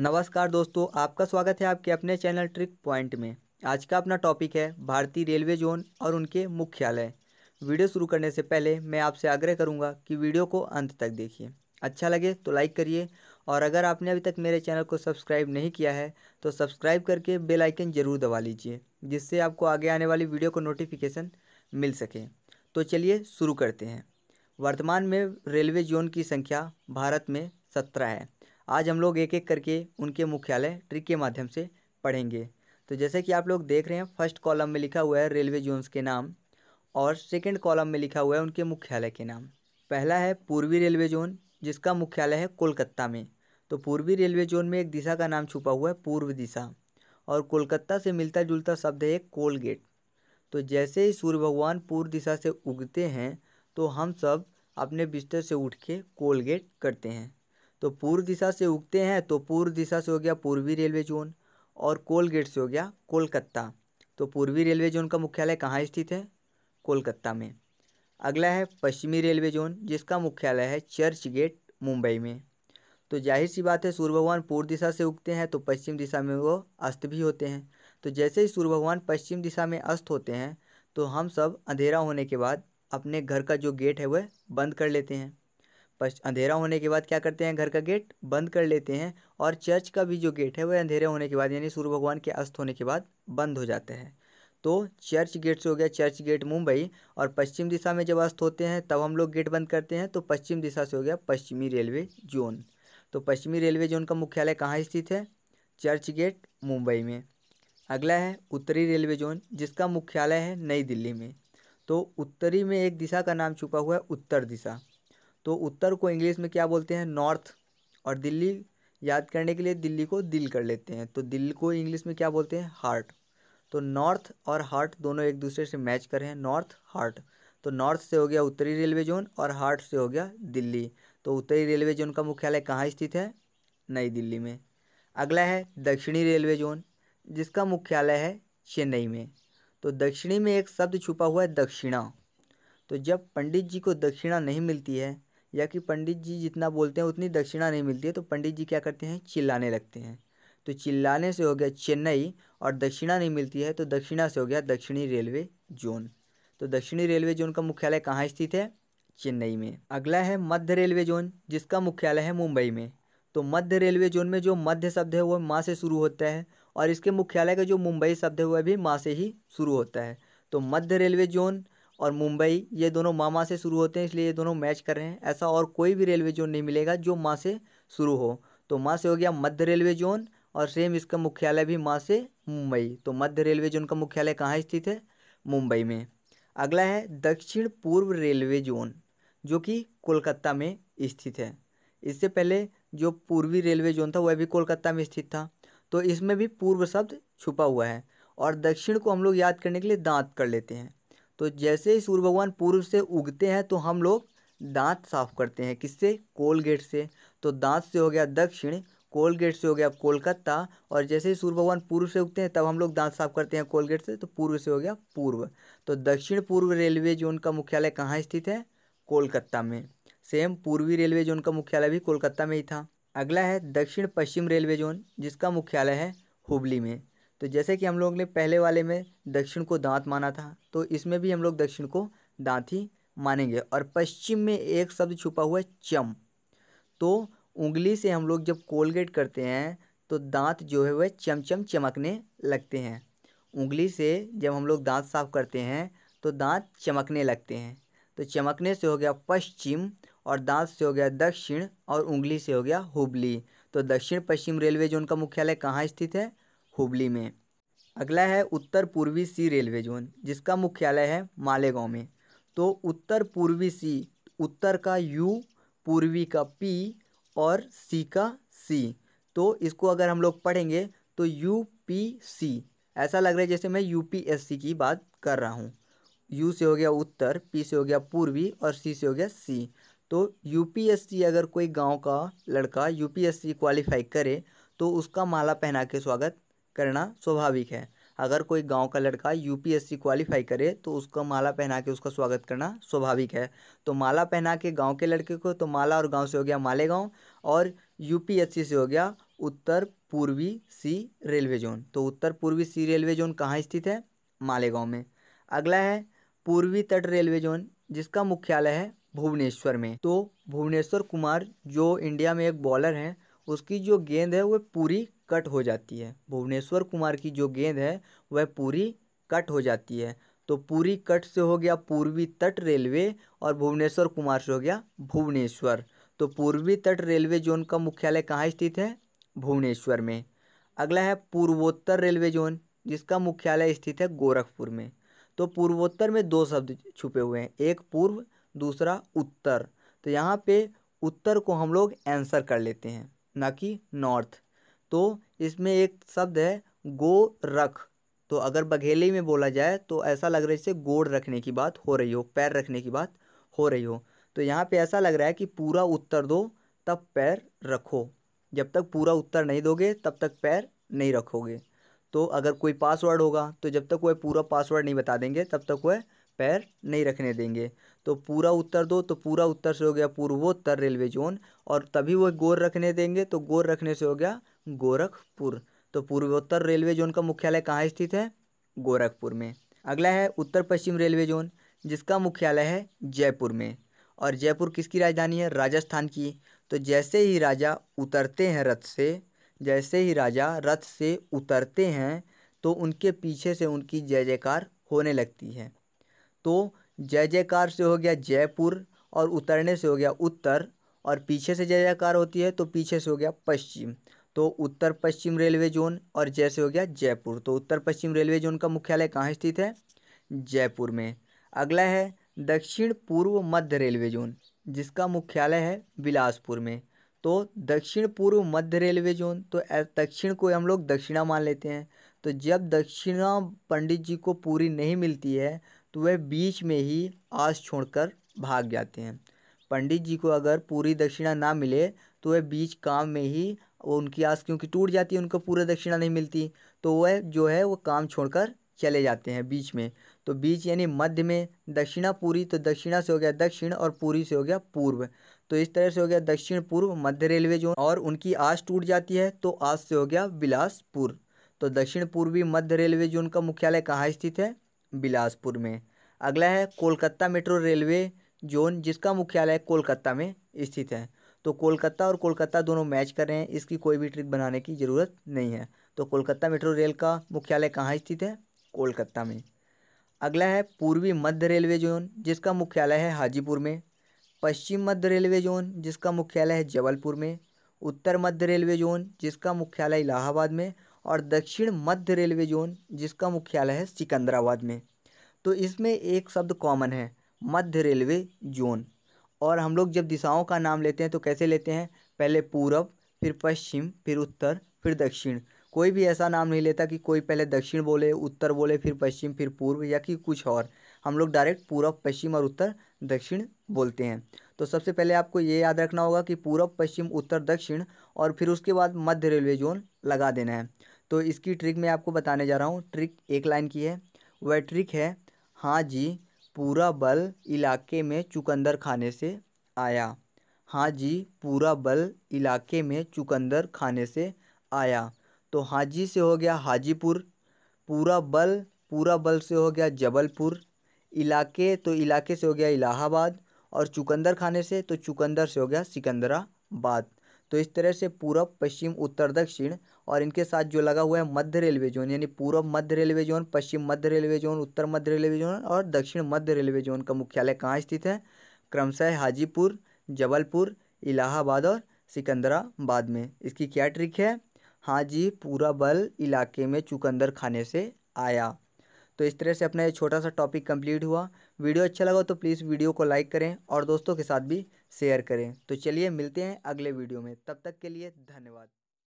नमस्कार दोस्तों आपका स्वागत है आपके अपने चैनल ट्रिक पॉइंट में आज का अपना टॉपिक है भारतीय रेलवे जोन और उनके मुख्यालय वीडियो शुरू करने से पहले मैं आपसे आग्रह करूंगा कि वीडियो को अंत तक देखिए अच्छा लगे तो लाइक करिए और अगर आपने अभी तक मेरे चैनल को सब्सक्राइब नहीं किया है तो सब्सक्राइब करके बेल आइकन ज़रूर दबा लीजिए जिससे आपको आगे आने वाली वीडियो को नोटिफिकेशन मिल सके तो चलिए शुरू करते हैं वर्तमान में रेलवे जोन की संख्या भारत में सत्रह है आज हम लोग एक एक करके उनके मुख्यालय ट्रिक के माध्यम से पढ़ेंगे तो जैसे कि आप लोग देख रहे हैं फर्स्ट कॉलम में लिखा हुआ है रेलवे जोन्स के नाम और सेकेंड कॉलम में लिखा हुआ है उनके मुख्यालय के नाम पहला है पूर्वी रेलवे जोन जिसका मुख्यालय है कोलकाता में तो पूर्वी रेलवे जोन में एक दिशा का नाम छुपा हुआ है पूर्व दिशा और कोलकाता से मिलता जुलता शब्द है कोलगेट तो जैसे ही सूर्य भगवान पूर्व दिशा से उगते हैं तो हम सब अपने बिस्तर से उठ के कोलगेट करते हैं तो पूर्व दिशा से उगते हैं तो पूर्व दिशा से हो गया पूर्वी रेलवे जोन और कोलगेट से हो गया कोलकाता तो पूर्वी रेलवे जोन का मुख्यालय कहाँ स्थित है कोलकाता में अगला है पश्चिमी रेलवे जोन जिसका मुख्यालय है चर्च गेट मुंबई में तो जाहिर सी बात है सूर्य भगवान पूर्व दिशा से उगते हैं तो पश्चिम दिशा में वो अस्त भी होते हैं तो जैसे ही सूर्य भगवान पश्चिम दिशा में अस्त होते हैं तो हम सब अंधेरा होने के बाद अपने घर का जो गेट है वह बंद कर लेते हैं अंधेरा होने के बाद क्या करते हैं घर का गेट बंद कर लेते हैं और चर्च का भी जो गेट है वह अंधेरे होने के बाद यानी सूर्य भगवान के अस्त होने के बाद बंद हो जाता है तो चर्च गेट से हो गया चर्च गेट मुंबई और पश्चिम दिशा में जब अस्त होते हैं तब हम लोग गेट बंद करते हैं तो पश्चिम दिशा से हो गया पश्चिमी रेलवे जोन तो पश्चिमी रेलवे जोन का मुख्यालय कहाँ स्थित है चर्च गेट मुंबई में अगला है उत्तरी रेलवे जोन जिसका मुख्यालय है नई दिल्ली में तो उत्तरी में एक दिशा का नाम छुपा हुआ है उत्तर दिशा तो उत्तर को इंग्लिश में क्या बोलते हैं नॉर्थ और दिल्ली याद करने के लिए दिल्ली को दिल कर लेते हैं तो दिल को इंग्लिश में क्या बोलते हैं हार्ट तो नॉर्थ और हार्ट दोनों एक दूसरे से मैच कर रहे हैं नॉर्थ हार्ट तो नॉर्थ से हो गया उत्तरी रेलवे जोन और हार्ट से हो गया दिल्ली तो उत्तरी रेलवे जोन का मुख्यालय कहाँ स्थित है नई दिल्ली में अगला है दक्षिणी रेलवे जोन जिसका मुख्यालय है चेन्नई में तो दक्षिणी में एक शब्द छुपा हुआ है दक्षिणा तो जब पंडित जी को दक्षिणा नहीं मिलती है या कि पंडित जी जितना बोलते हैं उतनी दक्षिणा नहीं मिलती है तो पंडित जी क्या करते हैं चिल्लाने लगते हैं तो चिल्लाने से हो गया चेन्नई और दक्षिणा नहीं मिलती है तो दक्षिणा से हो गया दक्षिणी रेलवे जोन तो दक्षिणी रेलवे जोन का मुख्यालय कहाँ स्थित है चेन्नई में अगला है मध्य रेलवे जोन जिसका मुख्यालय है मुंबई में तो मध्य रेलवे जोन में जो मध्य शब्द है वह माँ से शुरू होता है और इसके मुख्यालय का जो मुंबई शब्द है वह भी माँ से ही शुरू होता है तो मध्य रेलवे जोन और मुंबई ये दोनों माँ माँ से शुरू होते हैं इसलिए ये दोनों मैच कर रहे हैं ऐसा और कोई भी रेलवे जोन नहीं मिलेगा जो माँ से शुरू हो तो माँ से हो गया मध्य रेलवे जोन और सेम इसका मुख्यालय भी माँ से मुंबई तो मध्य रेलवे जोन का मुख्यालय कहाँ स्थित है मुंबई में अगला है दक्षिण पूर्व रेलवे जोन जो कि कोलकाता में स्थित है इससे पहले जो पूर्वी रेलवे जोन था वह भी कोलकाता में स्थित था तो इसमें भी पूर्व शब्द छुपा हुआ है और दक्षिण को हम लोग याद करने के लिए दांत कर लेते हैं तो जैसे ही सूर्य भगवान पूर्व से उगते हैं तो हम लोग दांत साफ करते हैं किससे कोलगेट से तो दांत से हो गया दक्षिण कोलगेट से हो गया कोलकाता और जैसे ही सूर्य भगवान पूर्व से उगते हैं तब हम लोग दांत साफ करते हैं कोलगेट से तो पूर्व से हो गया पूर्व तो दक्षिण पूर्व रेलवे जोन का मुख्यालय कहाँ स्थित है कोलकाता में सेम पूर्वी रेलवे जोन का मुख्यालय भी कोलकाता में ही था अगला है दक्षिण पश्चिम रेलवे जोन जिसका मुख्यालय है हुबली में तो जैसे कि हम लोग ने पहले वाले में दक्षिण को दांत माना था तो इसमें भी हम लोग दक्षिण को दांत ही मानेंगे और पश्चिम में एक शब्द छुपा हुआ है चम तो उंगली से हम लोग जब कोलगेट करते हैं तो दांत जो है वह चमचम चमकने लगते हैं उंगली से जब हम लोग दांत साफ करते हैं तो दांत चमकने लगते हैं तो चमकने से हो गया पश्चिम और दांत से हो गया दक्षिण और उंगली से हो गया हुबली तो दक्षिण पश्चिम रेलवे जोन का मुख्यालय कहाँ स्थित है हुबली में अगला है उत्तर पूर्वी सी रेलवे जोन जिसका मुख्यालय है मालेगांव में तो उत्तर पूर्वी सी उत्तर का यू पूर्वी का पी और सी का सी तो इसको अगर हम लोग पढ़ेंगे तो यू पी सी ऐसा लग रहा है जैसे मैं यू पी एस सी की बात कर रहा हूँ यू से हो गया उत्तर पी से हो गया पूर्वी और सी से हो गया सी तो यू पी एस सी अगर कोई गांव का लड़का U P S C qualify करे तो उसका माला पहना के स्वागत करना स्वाभाविक है अगर कोई गांव का लड़का यूपीएससी क्वालिफाई करे तो उसका माला पहना के उसका स्वागत करना स्वाभाविक है तो माला पहना के गांव के लड़के को तो माला और गांव से हो गया मालेगांव और यूपीएससी से हो गया उत्तर पूर्वी सी रेलवे जोन तो उत्तर पूर्वी सी रेलवे जोन कहाँ स्थित है मालेगांव में अगला है पूर्वी तट रेलवे जोन जिसका मुख्यालय है भुवनेश्वर में तो भुवनेश्वर कुमार जो इंडिया में एक बॉलर हैं उसकी जो गेंद है वह पूरी कट हो जाती है भुवनेश्वर कुमार की जो गेंद है वह पूरी कट हो जाती है तो पूरी कट से हो गया पूर्वी तट रेलवे और भुवनेश्वर कुमार से हो गया भुवनेश्वर तो पूर्वी तट रेलवे जोन का मुख्यालय कहाँ स्थित है भुवनेश्वर में अगला है पूर्वोत्तर रेलवे जोन जिसका मुख्यालय स्थित है गोरखपुर में तो पूर्वोत्तर में दो शब्द छुपे हुए हैं एक पूर्व दूसरा उत्तर तो यहाँ पे उत्तर को हम लोग आंसर कर लेते हैं ना कि नॉर्थ तो इसमें एक शब्द है गोरख तो अगर बघेली में बोला जाए तो ऐसा लग रहा है जैसे गोड़ रखने की बात हो रही हो पैर रखने की बात हो रही हो तो यहाँ पे ऐसा लग रहा है कि पूरा उत्तर दो तब पैर रखो जब तक पूरा उत्तर नहीं दोगे तब तक पैर नहीं रखोगे तो अगर कोई पासवर्ड होगा तो जब तक वह पूरा पासवर्ड नहीं बता देंगे तब तक वह पैर नहीं रखने देंगे तो पूरा उत्तर दो तो पूरा उत्तर से हो गया पूर्वोत्तर रेलवे जोन और तभी वो गोर रखने देंगे तो गोर रखने से हो गया गोरखपुर तो पूर्वोत्तर रेलवे जोन का मुख्यालय कहाँ स्थित है गोरखपुर में अगला है उत्तर पश्चिम रेलवे जोन जिसका मुख्यालय है जयपुर में और जयपुर किसकी राजधानी है राजस्थान की तो जैसे ही राजा उतरते हैं रथ से जैसे ही राजा रथ से उतरते हैं तो उनके पीछे से उनकी जय जयकार होने लगती है तो जय जयकार से हो गया जयपुर और उतरने से हो गया उत्तर और पीछे से जय जयकार होती है तो पीछे से हो गया पश्चिम तो उत्तर पश्चिम रेलवे जोन और जैसे हो गया जयपुर तो उत्तर पश्चिम रेलवे जोन का मुख्यालय कहाँ स्थित है जयपुर में अगला है दक्षिण पूर्व मध्य रेलवे जोन जिसका मुख्यालय है बिलासपुर में तो दक्षिण पूर्व मध्य रेलवे जोन तो दक्षिण को हम लोग दक्षिणा मान लेते हैं तो जब दक्षिणा पंडित जी को पूरी नहीं मिलती है तो वह बीच में ही आस छोड़कर भाग जाते हैं पंडित जी को अगर पूरी दक्षिणा ना मिले तो वह बीच काम में ही वो उनकी आस क्योंकि टूट जाती है उनको पूरा दक्षिणा नहीं मिलती तो वह जो है वो काम छोड़कर चले जाते हैं बीच में तो बीच यानी मध्य में दक्षिणा पूरी तो दक्षिणा से हो गया दक्षिण और पूरी से हो गया पूर्व तो इस तरह से हो गया दक्षिण पूर्व मध्य रेलवे जोन और उनकी आस टूट जाती है तो आस से हो गया बिलासपुर तो दक्षिण पूर्वी मध्य रेलवे जोन का मुख्यालय कहाँ स्थित है बिलासपुर में अगला है कोलकाता मेट्रो रेलवे जोन जिसका मुख्यालय कोलकाता में स्थित है तो कोलकाता और कोलकाता दोनों मैच कर रहे हैं इसकी कोई भी ट्रिक बनाने की ज़रूरत नहीं है तो कोलकाता मेट्रो रेल का मुख्यालय कहाँ स्थित है कोलकाता में अगला है पूर्वी मध्य रेलवे जोन जिसका मुख्यालय है हाजीपुर में पश्चिम मध्य रेलवे जोन जिसका मुख्यालय है जबलपुर में उत्तर मध्य रेलवे जोन जिसका मुख्यालय इलाहाबाद में और दक्षिण मध्य रेलवे जोन जिसका मुख्यालय है सिकंदराबाद में तो इसमें एक शब्द कॉमन है मध्य रेलवे जोन और हम लोग जब दिशाओं का नाम लेते हैं तो कैसे लेते हैं पहले पूरब फिर पश्चिम फिर उत्तर फिर दक्षिण कोई भी ऐसा नाम नहीं लेता कि कोई पहले दक्षिण बोले उत्तर बोले फिर पश्चिम फिर पूर्व या कि कुछ और हम लोग डायरेक्ट पूरब पश्चिम और उत्तर दक्षिण बोलते हैं तो सबसे पहले आपको ये याद रखना होगा कि पूरब पश्चिम उत्तर दक्षिण और फिर उसके बाद मध्य रेलवे जोन लगा देना है तो इसकी ट्रिक मैं आपको बताने जा रहा हूँ ट्रिक एक लाइन की है वह ट्रिक है हाँ जी पूरा बल इलाके में चुकंदर खाने से आया हाँ जी पूरा बल इलाके में चुकंदर खाने से आया तो हाजी से हो गया हाजीपुर पूरा बल पूरा बल से हो गया जबलपुर इलाके तो इलाके से हो गया इलाहाबाद और चुकंदर खाने से तो चुकंदर से हो गया सिकंदराबाद तो इस तरह से पूरब पश्चिम उत्तर दक्षिण और इनके साथ जो लगा हुआ है मध्य रेलवे जोन यानी पूर्व मध्य रेलवे जोन पश्चिम मध्य रेलवे जोन उत्तर मध्य रेलवे जोन और दक्षिण मध्य रेलवे जोन का मुख्यालय कहाँ स्थित है क्रमशः हाजीपुर जबलपुर इलाहाबाद और सिकंदराबाद में इसकी क्या ट्रिक है हाजी पूरा बल इलाके में चुकंदर खाने से आया तो इस तरह से अपना ये छोटा सा टॉपिक कंप्लीट हुआ वीडियो अच्छा लगा तो प्लीज़ वीडियो को लाइक करें और दोस्तों के साथ भी शेयर करें तो चलिए मिलते हैं अगले वीडियो में तब तक के लिए धन्यवाद